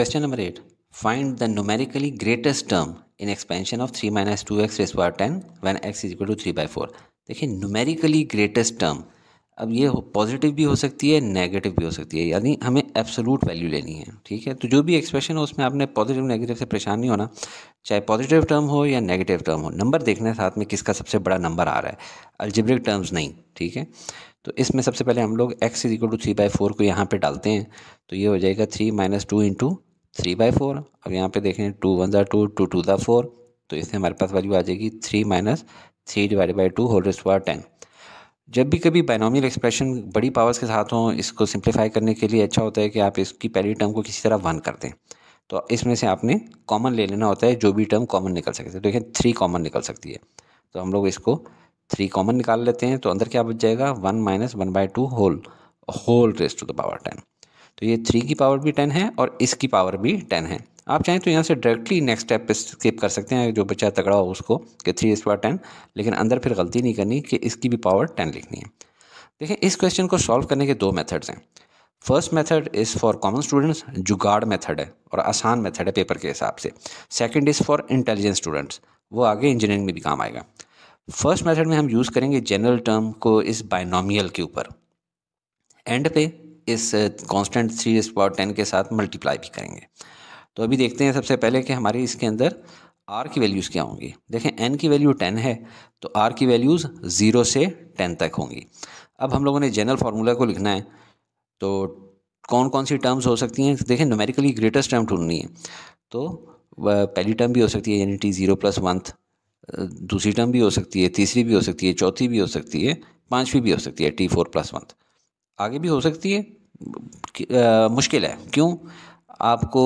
number eight find the the greatest term in expansion of three minus two x raise power ten when x is equal to three by four देखिए numerically greatest term अब ये positive भी हो सकती है negative भी हो सकती है यानी हमें एब्सोलूट वैल्यू लेनी है ठीक है तो जो भी एक्सप्रेशन हो उसमें आपने पॉजिटिव नेगेटिव से परेशान नहीं होना चाहे पॉजिटिव टर्म हो या नेगेटिव टर्म हो नंबर देखना है साथ में किसका सबसे बड़ा नंबर आ रहा है अल्जिब्रिक टर्म्स नहीं ठीक है तो इसमें सबसे पहले हम लोग x is equal to three by four को यहाँ पर डालते हैं तो ये हो जाएगा three minus two into three by four अब यहाँ पे देखें टू वन ज़ा टू टू टू ज़ा फोर तो इससे हमारे पास वैल्यू आ जाएगी three minus three divide by two whole square ten जब भी कभी बाइनोमियल एक्सप्रेशन बड़ी पावर्स के साथ हों इसको सिंप्लीफाई करने के लिए अच्छा होता है कि आप इसकी पहली टर्म को किसी तरह वन कर दें तो इसमें से आपने कॉमन ले लेना होता है जो भी टर्म कॉमन निकल सकते है देखिए थ्री कॉमन निकल सकती है तो हम लोग इसको थ्री कॉमन निकाल लेते हैं तो अंदर क्या बच जाएगा one minus one by two whole whole raise to the power ten तो ये थ्री की पावर भी टेन है और इसकी पावर भी टेन है आप चाहें तो यहाँ से डायरेक्टली नेक्स्ट स्टेप पे स्किप कर सकते हैं जो बच्चा तगड़ा हो उसको कि थ्री इस पावर टेन लेकिन अंदर फिर गलती नहीं करनी कि इसकी भी पावर टेन लिखनी है देखें इस क्वेश्चन को सॉल्व करने के दो मेथड्स हैं first method is for common students जुगाड़ मेथड है और आसान मेथड है पेपर के हिसाब से second is for intelligence students वो आगे इंजीनियरिंग में भी काम आएगा फर्स्ट मेथड में हम यूज़ करेंगे जनरल टर्म को इस बाइनोमियल के ऊपर एंड पे इस कांस्टेंट थ्री इस पावर टेन के साथ मल्टीप्लाई भी करेंगे तो अभी देखते हैं सबसे पहले कि हमारे इसके अंदर आर की वैल्यूज़ क्या होंगी देखें एन की वैल्यू टेन है तो आर की वैल्यूज़ ज़ीरो से टेन तक होंगी अब हम लोगों ने जनरल फार्मूला को लिखना है तो कौन कौन सी टर्म्स हो सकती हैं देखें नोमेरिकली ग्रेटेस्ट टर्म ढूंढनी है तो पहली टर्म भी हो सकती है यानी टी ज़ीरो प्लस वन दूसरी टर्म भी हो सकती है तीसरी भी हो सकती है चौथी भी हो सकती है पाँचवीं भी हो सकती है टी फोर प्लस वन आगे भी हो सकती है आ, मुश्किल है क्यों आपको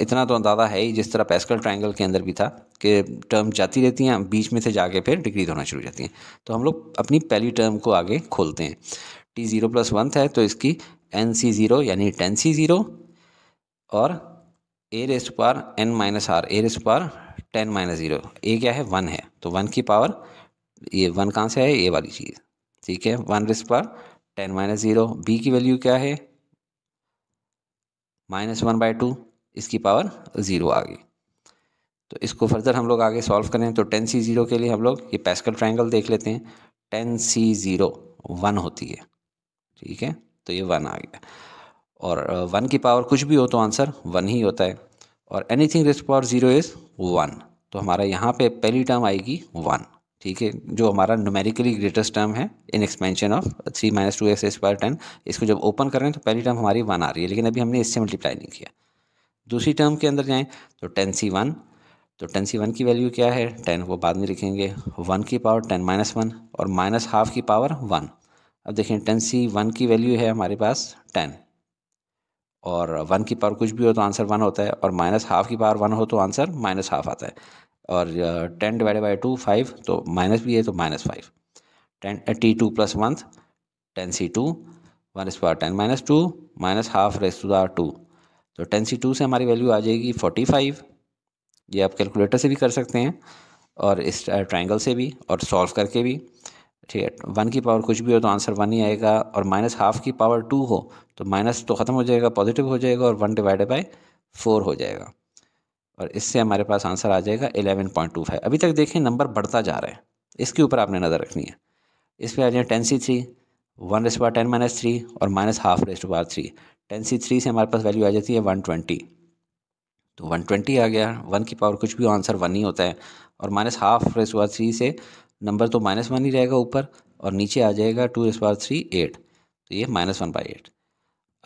इतना तो अंदाज़ा है ही जिस तरह पेस्कल ट्रायंगल के अंदर भी था कि टर्म जाती रहती हैं बीच में से जाके फिर डिग्री होना शुरू हो जाती हैं तो हम लोग अपनी पहली टर्म को आगे खोलते हैं टी ज़ीरो प्लस वन है तो इसकी एन सी ज़ीरो यानी टेन सी ज़ीरो और a raise power n minus r a raise power ten minus zero a क्या है वन है तो वन की पावर ये वन कहाँ से है ये वाली चीज़ ठीक है one raise power ten minus zero b की वैल्यू क्या है माइनस वन बाई टू इसकी पावर ज़ीरो आ गई तो इसको फर्दर हम लोग आगे सॉल्व करें तो टेन सी ज़ीरो के लिए हम लोग ये पैस्कल ट्रायंगल देख लेते हैं टेन सी ज़ीरो वन होती है ठीक है तो ये वन आ गया और वन की पावर कुछ भी हो तो आंसर वन ही होता है और anything raised power zero is one तो हमारा यहाँ पे पहली टर्म आएगी वन ठीक है जो हमारा न्यूमेरिकली ग्रेटेस्ट टर्म है in expansion of three minus two x square ten इसको जब ओपन करें तो पहली टर्म हमारी वन आ रही है लेकिन अभी हमने इससे मल्टीप्लाई नहीं किया दूसरी टर्म के अंदर जाएं तो टेन सी वन तो टेन सी वन की वैल्यू क्या है टेन वो बाद में लिखेंगे वन की पावर टेन माइनस वन और माइनस हाफ की पावर वन अब देखें टेन सी वन की वैल्यू है हमारे पास टेन और वन की पावर कुछ भी हो तो आंसर वन होता है और माइनस हाफ की पावर वन हो तो आंसर माइनस हाफ आता है और ten divide by two five तो माइनस भी है तो minus five ten T two plus one ten C two one square ten minus two minus half raise two two तो टेन सी टू से हमारी वैल्यू आ जाएगी फोर्टी फाइव ये आप कैलकुलेटर से भी कर सकते हैं और इस ट्राइंगल से भी और सॉल्व करके भी ठीक है वन की पावर कुछ भी हो तो आंसर वन ही आएगा और माइनस हाफ की पावर टू हो तो माइनस तो ख़त्म हो जाएगा पॉजिटिव हो जाएगा और वन डिवाइडेड बाई फोर हो जाएगा और इससे हमारे पास आंसर आ जाएगा एलेवन पॉइंट टू फाइव अभी तक देखें नंबर बढ़ता जा रहा है इसके ऊपर आपने नज़र रखनी है इस पर आ जाए टेन सी three one raised power ten minus three और minus half raised power three ten सी थ्री से हमारे पास वैल्यू आ जाती है वन ट्वेंटी तो वन ट्वेंटी आ गया वन की पावर कुछ भी आंसर वन ही होता है और minus half raised power three से नंबर तो माइनस वन ही रहेगा ऊपर और नीचे आ जाएगा two raised power three eight तो ये माइनस वन बाई एट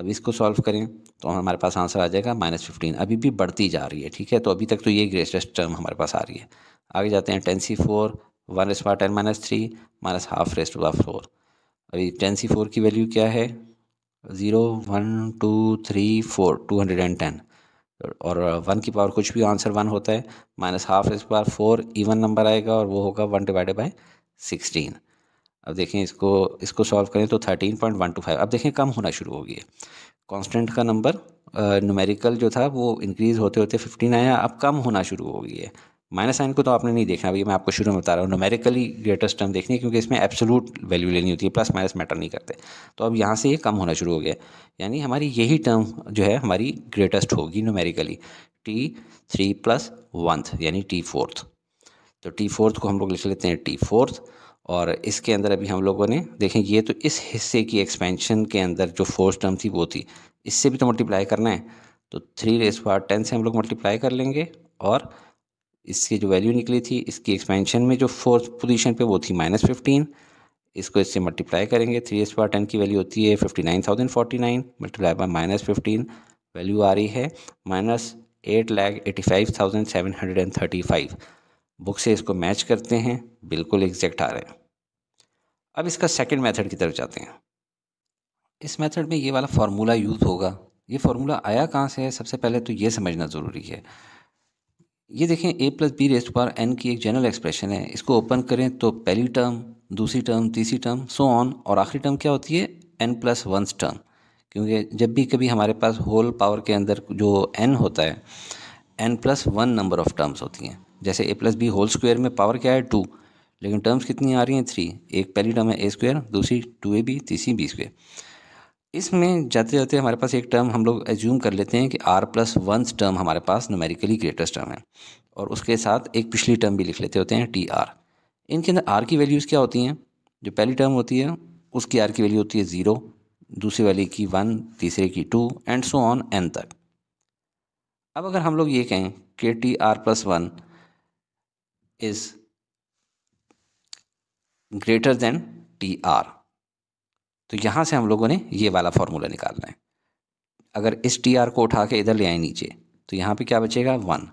अब इसको सॉल्व करें तो हमारे पास आंसर आ जाएगा माइनस फिफ्टीन अभी भी बढ़ती जा रही है ठीक है तो अभी तक तो ये ग्रेटेस्ट टर्म हमारे पास आ रही है आगे जाते हैं ten C four one raised power ten minus three minus half raised two four अभी टेन सी फोर की वैल्यू क्या है zero one two three four two hundred and ten और वन uh, की पावर कुछ भी आंसर वन होता है minus half raised power four even number आएगा और वो होगा वन डिवाइडेड बाई सिक्सटीन अब देखें इसको इसको सॉल्व करें तो thirteen point one two five अब देखें कम होना शुरू हो गया है कांस्टेंट का नंबर न्यूमेरिकल जो था वो इंक्रीज़ होते होते फिफ्टीन आया अब कम होना शुरू हो गई है माइनस साइन को तो आपने नहीं देखना अभी मैं आपको शुरू में बता रहा हूँ न्यूमेरिकली ग्रेटेस्ट टर्म देखनी है क्योंकि इसमें एब्सोलूट वैल्यू लेनी होती है प्लस माइनस मैटर नहीं करते तो अब यहाँ से ये कम होना शुरू हो गया यानी हमारी यही टर्म जो है हमारी ग्रेटेस्ट होगी न्यूमेरिकली टी थ्री प्लस वंथ यानी टी फोर्थ तो टी फोर्थ को हम लोग लिख लेते हैं टी फोर्थ और इसके अंदर अभी हम लोगों ने देखें ये तो इस हिस्से की एक्सपेंशन के अंदर जो फोर्स टर्म थी वो थी इससे भी तो मल्टीप्लाई करना है तो थ्री रेस पावर टेन से हम लोग मल्टीप्लाई कर लेंगे और इसकी जो वैल्यू निकली थी इसकी एक्सपेंशन में जो फोर्थ पोजीशन पे वो थी माइनस फिफ्टीन इसको इससे मल्टीप्लाई करेंगे थ्री रेस पार टेन की वैल्यू होती है fifty nine thousand forty nine multiply by minus fifteen value आ रही है minus eight lakh eighty five thousand seven hundred and thirty five book से इसको मैच करते हैं बिल्कुल एग्जैक्ट आ रहे हैं अब इसका सेकंड मेथड की तरफ जाते हैं इस मेथड में ये वाला फार्मूला यूज़ होगा ये फार्मूला आया कहाँ से है सबसे पहले तो ये समझना ज़रूरी है ये देखें a plus b raised power n की एक जनरल एक्सप्रेशन है इसको ओपन करें तो पहली टर्म दूसरी टर्म तीसरी टर्म सो ऑन और आखिरी टर्म क्या होती है एन प्लस वंस टर्म क्योंकि जब भी कभी हमारे पास होल पावर के अंदर जो एन होता है n plus one number of terms होती हैं जैसे a plus b whole square में पावर क्या है टू लेकिन टर्म्स कितनी आ रही हैं थ्री एक पहली टर्म है ए स्क्वायर दूसरी टू ए बी तीसरी बी स्क्वायर इसमें जाते जाते हमारे पास एक टर्म हम लोग एज्यूम कर लेते हैं कि आर प्लस वन टर्म हमारे पास नोमेरिकली ग्रेटेस्ट टर्म है और उसके साथ एक पिछली टर्म भी लिख लेते होते हैं टी आर इनके अंदर आर की वैल्यूज़ क्या होती हैं जो पहली टर्म होती है उसकी आर की वैल्यू होती है ज़ीरो दूसरी वाली की वन तीसरे की two and so on n तक अब अगर हम लोग ये कहें कि T r plus one is greater than T r तो यहाँ से हम लोगों ने ये वाला फार्मूला निकालना है अगर इस टी आर को उठा के इधर ले आए नीचे तो यहाँ पे क्या बचेगा वन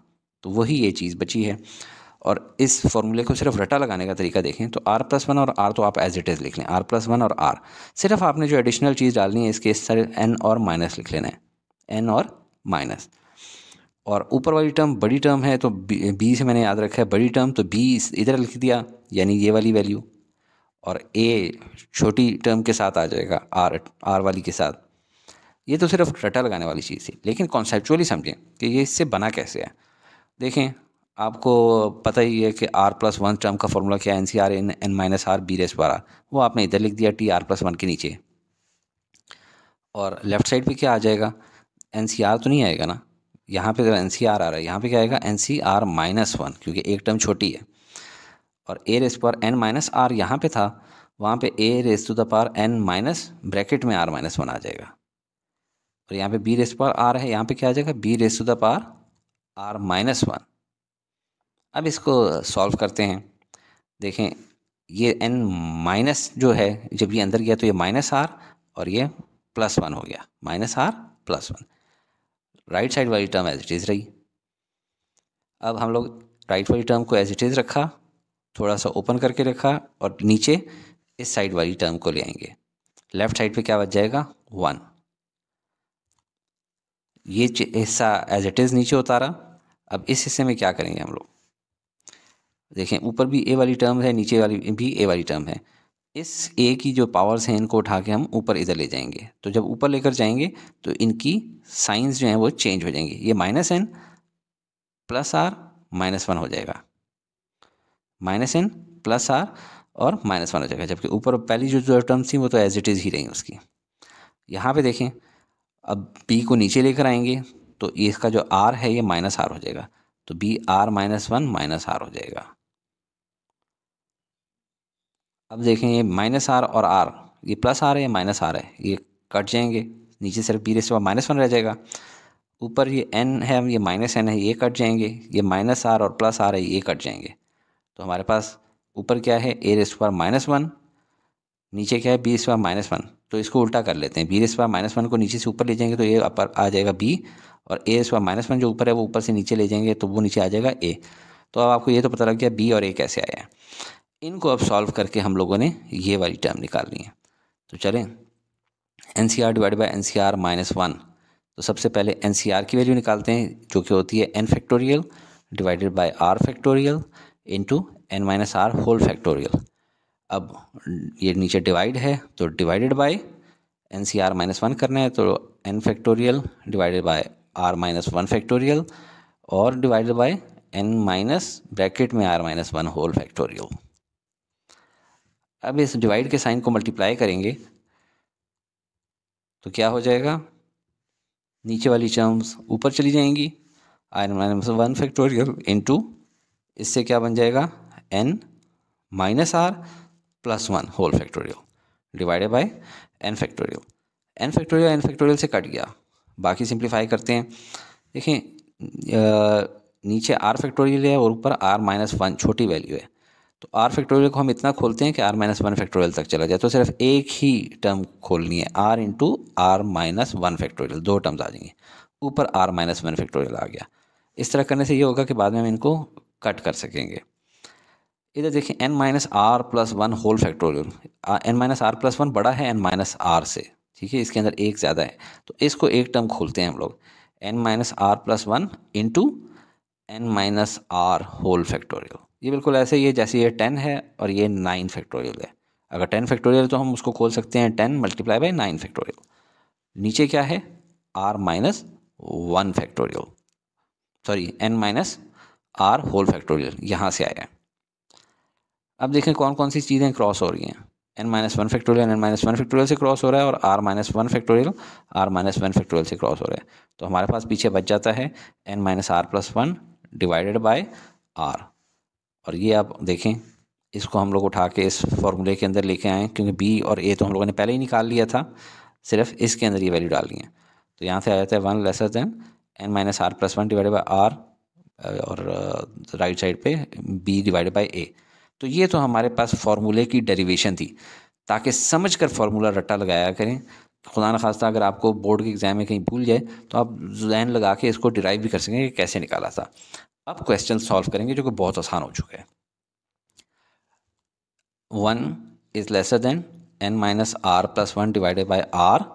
तो वही ये चीज़ बची है और इस फॉर्मूले को सिर्फ रटा लगाने का तरीका देखें तो आर प्लस वन और आर तो आप एज इट इज़ लिख लें आर प्लस वन और आर सिर्फ आपने जो एडिशनल चीज़ डालनी है इसके इस एन और माइनस लिख लेना है एन और माइनस और ऊपर वाली टर्म बड़ी टर्म है तो बी से मैंने याद रखा है बड़ी टर्म तो बी इधर लिख दिया यानी ये वाली वैल्यू और ए छोटी टर्म के साथ आ जाएगा आर आर वाली के साथ ये तो सिर्फ रटा लगाने वाली चीज़ थी लेकिन कॉन्सेपचुअली समझें कि ये इससे बना कैसे है देखें आपको पता ही है कि आर प्लस वन टर्म का फॉर्मूला क्या है एन सी r n n minus r b raise बारह वो आपने इधर लिख दिया टी आर प्लस वन के नीचे और लेफ़्ट साइड पे क्या आ जाएगा एन सी आर तो नहीं आएगा ना यहाँ पे एन सी आर आ रहा है यहाँ पे क्या आएगा एन सी आर माइनस वन क्योंकि एक टर्म छोटी है और a raise power n minus r यहाँ पर था वहाँ पे a raise to the power n minus bracket में आर माइनस वन आ जाएगा और यहाँ पे बी रेस पर आर है यहाँ पे क्या आ जाएगा b raise to the power r minus one अब इसको सॉल्व करते हैं देखें ये एन माइनस जो है जब ये अंदर गया तो ये माइनस आर और ये प्लस वन हो गया minus r plus one right side वाली टर्म एज इट इज़ रही अब हम लोग राइट वाली टर्म को एज इट इज़ रखा थोड़ा सा ओपन करके रखा और नीचे इस साइड वाली टर्म को ले आएंगे लेफ्ट साइड पे क्या बच जाएगा वन ये हिस्सा एज इट इज़ नीचे उतारा अब इस हिस्से में क्या करेंगे हम लोग देखें ऊपर भी ए वाली टर्म है नीचे वाली भी ए वाली टर्म है इस ए की जो पावर्स हैं इनको उठा के हम ऊपर इधर ले जाएंगे तो जब ऊपर लेकर जाएंगे तो इनकी साइंस जो हैं वो चेंज हो जाएंगी ये minus n plus r minus one हो जाएगा माइनस एन प्लस आर और माइनस वन हो जाएगा जबकि ऊपर पहली जो जो टर्म्स थी वो तो एज इट इज़ ही रहेंगी उसकी यहाँ पे देखें अब बी को नीचे लेकर आएंगे तो इसका जो आर है ये माइनस आर हो जाएगा तो b r minus one minus r हो जाएगा अब देखें ये माइनस आर और आर ये प्लस आर है या माइनस आर है ये कट जाएंगे नीचे सिर्फ बी रेस माइनस वन रह जाएगा ऊपर ये एन है ये माइनस एन है ये कट जाएंगे ये माइनस आर और प्लस आर है ये कट जाएंगे तो हमारे पास ऊपर क्या है ए रेस माइनस वन नीचे क्या है बी रेस माइनस वन तो इसको उल्टा कर लेते हैं b raise power minus one को नीचे से ऊपर ले जाएंगे तो ये अपर आ जाएगा बी और ए रेस माइनस वन जो ऊपर है वो ऊपर से नीचे ले जाएंगे तो वो नीचे आ जाएगा ए तो अब आपको ये तो पता लग गया बी और ए कैसे आया इनको अब सॉल्व करके हम लोगों ने ये वाली टर्म निकालनी है तो चलें n C r divide by n C r minus one तो सबसे पहले एन सी आर की वैल्यू निकालते हैं जो कि होती है n factorial divided by r factorial into n minus r whole factorial अब ये नीचे डिवाइड है तो divided by n C r minus one करना है तो n factorial divided by r minus one factorial और divided by n minus bracket में r minus one whole factorial अब इस डिवाइड के साइन को मल्टीप्लाई करेंगे तो क्या हो जाएगा नीचे वाली टर्म्स ऊपर चली जाएंगी r minus one factorial two इससे क्या बन जाएगा n minus r plus one whole factorial divided by n factorial n factorial n factorial से कट गया बाकी सिंप्लीफाई करते हैं देखें नीचे आर फैक्टोरियल है और ऊपर आर माइनस वन छोटी वैल्यू है तो आर फैक्टोरियल को हम इतना खोलते हैं कि आर माइनस वन फैक्टोरियल तक चला जाए तो सिर्फ एक ही टर्म खोलनी है r into r minus one factorial दो टर्म्स आ जाएंगे ऊपर आर माइनस वन फैक्टोरियल आ गया इस तरह करने से ये होगा कि बाद में हम इनको कट कर सकेंगे इधर देखिए n minus r plus one whole factorial n minus r plus one बड़ा है एन माइनस आर से ठीक है इसके अंदर एक ज़्यादा है तो इसको एक टर्म खोलते हैं हम लोग n minus r plus one into n minus r whole factorial ये बिल्कुल ऐसे ही है जैसे ये टेन है और ये नाइन फैक्टोरियल है अगर टेन फैक्टोरियल तो हम उसको खोल सकते हैं ten multiply by nine factorial नीचे क्या है r minus one factorial sorry n minus r whole factorial यहाँ से आया है अब देखें कौन कौन सी चीज़ें क्रॉस हो रही हैं n minus one factorial n minus one factorial से क्रॉस हो रहा है और r minus one factorial r minus one factorial से क्रॉस हो रहा है तो हमारे पास पीछे बच जाता है n minus r plus one divided by r और ये आप देखें इसको हम लोग उठा के इस फॉर्मूले के अंदर लेके आएँ क्योंकि बी और ए तो हम लोगों ने पहले ही निकाल लिया था सिर्फ इसके अंदर ये वैल्यू डालनी है तो यहाँ से आ जाता है one lesser than n minus r plus one divide by r और राइट साइड पे बी डिवाइड बाई ए तो ये तो हमारे पास फार्मूले की डेरिवेशन थी ताकि समझ कर फार्मूला रट्टा लगाया करें खुदा न खास्ता अगर आपको बोर्ड के एग्ज़ाम में कहीं भूल जाए तो आप जहन लगा के इसको डिराइव भी कर सकें कि कैसे निकाला था अब क्वेश्चन सॉल्व करेंगे जो कि बहुत आसान हो चुके हैं one is lesser than n minus r plus one divided by r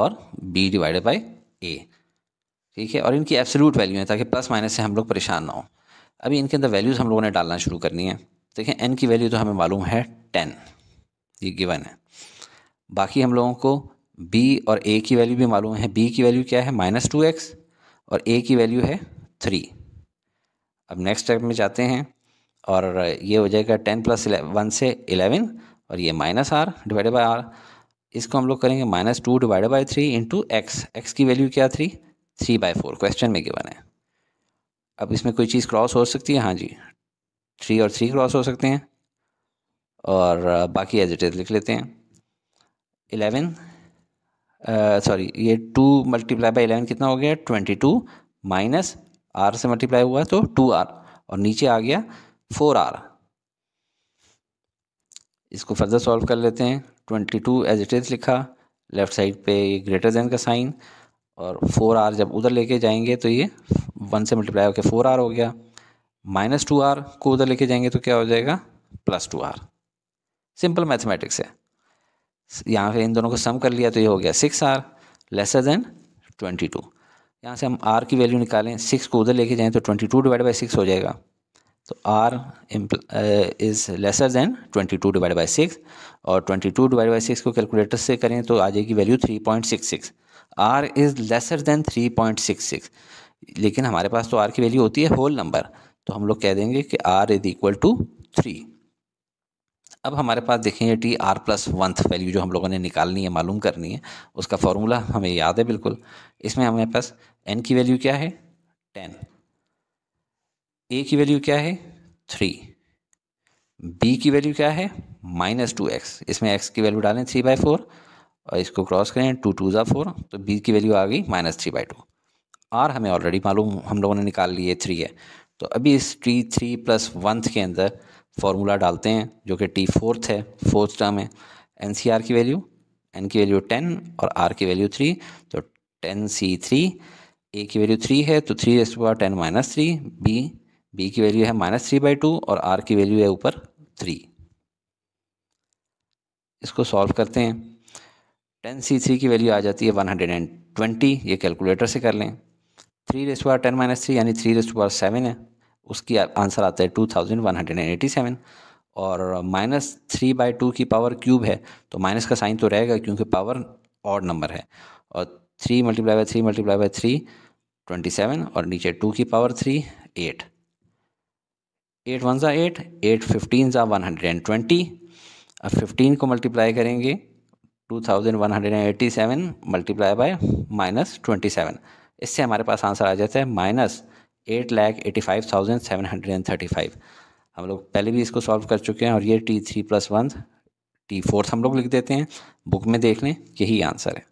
और बी डिवाइडेड बाई ए ठीक है और इनकी एब्सोल्यूट वैल्यू है ताकि प्लस माइनस से हम लोग परेशान ना हो अभी इनके अंदर वैल्यूज़ हम लोगों ने डालना शुरू करनी है देखें एन की वैल्यू तो हमें मालूम है टेन ये गिवन है बाकी हम लोगों को बी और ए की वैल्यू भी मालूम है बी की वैल्यू क्या है माइनस टू एक्स और ए की वैल्यू है थ्री अब नेक्स्ट स्टेप में जाते हैं और ये हो जाएगा टेन प्लस वन से इलेवन और ये minus r divided by r इसको हम लोग करेंगे minus two divided by three into x x की वैल्यू क्या three three by four question में गिवन है अब इसमें कोई चीज़ क्रॉस हो सकती है हाँ जी थ्री और थ्री क्रॉस हो सकते हैं और बाकी एज इट इज़ लिख लेते हैं इलेवन सॉरी ये टू मल्टीप्लाई बाई इलेवन कितना हो गया ट्वेंटी टू माइनस आर से मल्टीप्लाई हुआ तो टू आर और नीचे आ गया फोर आर इसको फर्दर सॉल्व कर लेते हैं twenty two as it is लिखा लेफ़्ट साइड पे ग्रेटर देन का साइन और फोर आर जब उधर लेके जाएंगे तो ये वन से मल्टीप्लाई होकर फोर आर हो गया माइनस टू आर को उधर लेके जाएंगे तो क्या हो जाएगा plus two r simple mathematics है यहाँ पे इन दोनों को सम कर लिया तो ये हो गया six r lesser than twenty two यहाँ से हम आर की वैल्यू निकालें सिक्स को उधर लेके जाएँ तो twenty two divide by six हो जाएगा तो r is lesser than twenty two divide by six और twenty two divide by six को कैलकुलेटर से करें तो आ जाएगी value three point six six r is lesser than three point six six लेकिन हमारे पास तो आर की वैल्यू होती है होल नंबर तो हम लोग कह देंगे कि r is equal to three अब हमारे पास देखेंगे t r plus oneth value जो हम लोगों ने निकालनी है मालूम करनी है उसका फार्मूला हमें याद है बिल्कुल इसमें हमारे पास एन की वैल्यू क्या है टेन ए की वैल्यू क्या है थ्री बी की वैल्यू क्या है माइनस टू एक्स इसमें एक्स की वैल्यू डालें थ्री बाई फोर और इसको क्रॉस करें टू टू ज़ा फोर तो बी की वैल्यू आ गई minus three by two r हमें ऑलरेडी मालूम हम लोगों ने निकाल लिए थ्री है तो अभी इस टी थ्री प्लस वंथ के अंदर फार्मूला डालते हैं जो कि टी फोर्थ है फोर्थ टर्म है एन सी आर की वैल्यू एन की वैल्यू टेन और आर की वैल्यू थ्री तो टेन सी थ्री ए की वैल्यू थ्री है तो three s power ten minus three b b की वैल्यू है माइनस थ्री बाई टू और आर की वैल्यू है ऊपर थ्री इसको सॉल्व करते हैं टेन सी थ्री की वैल्यू आ जाती है वन हंड्रेड एंड ट्वेंटी ये कैलकुलेटर से कर लें three raised power ten minus three यानी थ्री रेस्ट पावर सेवन है उसकी आंसर आता है two thousand one hundred and eighty seven और माइनस थ्री बाई टू की पावर क्यूब है तो माइनस का साइन तो रहेगा क्योंकि पावर ऑड नंबर है और three multiply by three multiply by three twenty seven और नीचे टू की power three eight eight one ज़ा एट एट फिफ्टीन ज़ा वन हंड्रेड एंड ट्वेंटी अब फिफ्टीन को मल्टीप्लाई करेंगे two thousand one hundred and eighty seven multiply by minus twenty seven इससे हमारे पास आंसर आ जाता है minus eight lakh eighty five thousand seven hundred and thirty five हम लोग पहले भी इसको सॉल्व कर चुके हैं और ये t three plus one t fourth हम लोग लिख देते हैं बुक में देख लें यही आंसर है